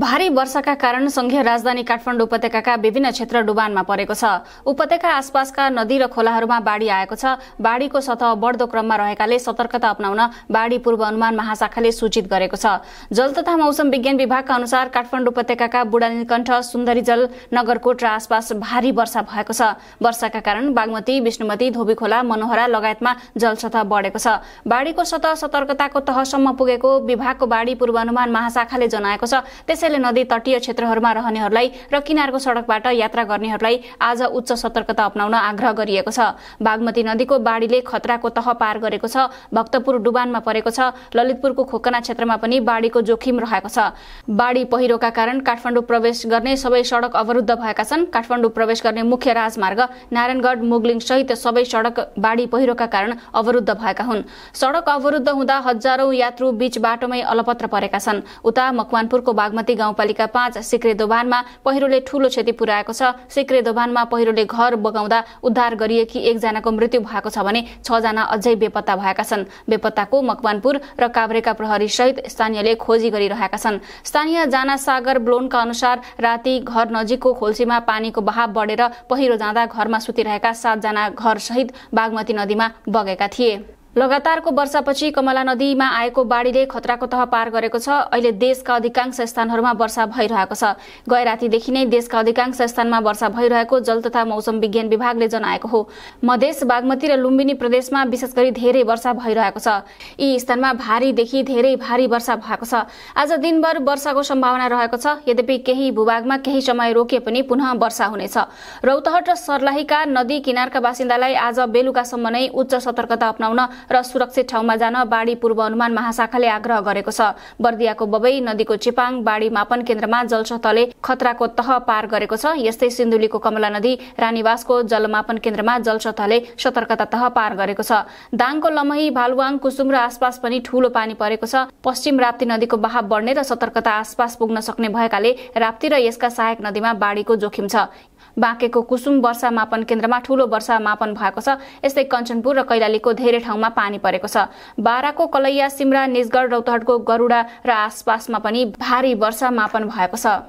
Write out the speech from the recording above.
भारी वर्षाका कारण संघीय राजधानी काठमाडौँ उपत्यकाका विभिन्न क्षेत्र डुबानमा परेको छ उपत्यका आसपासका नदी र खोलाहरूमा बाढ़ी आएको छ बाढ़ीको सतह बढ्दो क्रममा रहेकाले सतर्कता अप्नाउन बाढ़ी पूर्व अनुमान महाशाखाले सूचित गरेको छ जल तथा मौसम विज्ञान विभागका अनुसार काठमाडौँ उपत्यका बुढानीकण्ठ सुन्दरीजल नगरकोट र आसपास भारी वर्षा भएको छ वर्षाका कारण बागमती विष्णुमती धोबी खोला मनोहरा लगायतमा जल सतह बढेको छ बाढ़ीको सतह सतर्कताको तहसम्म पुगेको विभागको बाढ़ी पूर्वानुमान महाशाखाले जनाएको छ त्यसैले नदी तटीय क्षेत्रहरूमा रहनेहरूलाई र किनारको सड़कबाट यात्रा गर्नेहरूलाई आज उच्च सतर्कता अप्नाउन आग्रह गरिएको छ बागमती नदीको बाढ़ीले खतराको तह पार गरेको छ भक्तपुर डुबानमा परेको छ ललितपुरको खोकना क्षेत्रमा पनि बाढ़ीको जोखिम रहेको छ बाढ़ी पहिरोका कारण काठमाडौँ प्रवेश गर्ने सबै सड़क अवरुद्ध भएका छन् काठमाडौँ प्रवेश गर्ने मुख्य राजमार्ग नारायणगढ मुगलिङ सहित सबै सड़क बाढ़ी पहिरोका कारण अवरुद्ध भएका हुन् सड़क अवरुद्ध हुँदा हजारौं यात्रु बीच बाटोमै अलपत्र परेका छन् उता मकवानपुरको बागमती बागमती गाउँपालिका पाँच सिक्रे दोभानमा पहिरोले ठूलो क्षति पुर्याएको छ सिक्रे दोभानमा पहिरोले घर बगाउँदा उद्धार गरिएकी एकजनाको मृत्यु भएको छ भने छजना अझै बेपत्ता भएका छन् बेपत्ताको मकवानपुर र काभ्रेका प्रहरी सहित स्थानीयले खोजी गरिरहेका छन् स्थानीय जाना सागर ब्लोनका अनुसार राति घर नजिकको खोल्सीमा पानीको बहाव बढेर पहिरो जाँदा घरमा सुतिरहेका सातजना घरसहित बागमती नदीमा बगेका थिए लगातारको वर्षापछि कमला नदीमा आएको बाढ़ीले खतराको तह पार गरेको छ अहिले देशका अधिकांश स्थानहरूमा वर्षा भइरहेको छ गए रातिदेखि नै देशका अधिकांश स्थानमा वर्षा भइरहेको जल तथा मौसम विज्ञान विभागले जनाएको हो मधेस बागमती र लुम्बिनी प्रदेशमा विशेष गरी धेरै वर्षा भइरहेको छ यी स्थानमा भारीदेखि धेरै भारी वर्षा भएको छ आज दिनभर वर्षाको सम्भावना रहेको छ यद्यपि केही भूभागमा केही समय रोके पनि पुनः वर्षा हुनेछ रौतहट र सर्लाहीका नदी किनारका बासिन्दालाई आज बेलुकासम्म नै उच्च सतर्कता अप्नाउन र सुरक्षित ठाउँमा जान बाढी पूर्व अनुमान महाशाखाले आग्रह गरेको छ बर्दियाको बबई नदीको चिपाङ बाढी मापन केन्द्रमा जलसतहले खतराको तह पार गरेको छ यस्तै सिन्धुलीको कमला नदी रानीवासको जलमापन केन्द्रमा जलसतहले सतर्कता तह पार गरेको छ दाङको लमही भालुवाङ कुसुम र आसपास पनि ठूलो पानी परेको छ पश्चिम राप्ती नदीको बहाव बढ्ने र सतर्कता आसपास पुग्न सक्ने भएकाले राप्ती र यसका सहायक नदीमा बाढीको जोखिम छ बाँकेको कुसुम वर्षा मापन केन्द्रमा ठूलो वर्षा मापन भएको छ यस्तै कञ्चनपुर र कैलालीको धेरै ठाउँमा पानी परेको छ बाराको कलैया सिमरा निजगढ रौतहटको गरुडा र आसपासमा पनि भारी वर्षा मापन भएको छ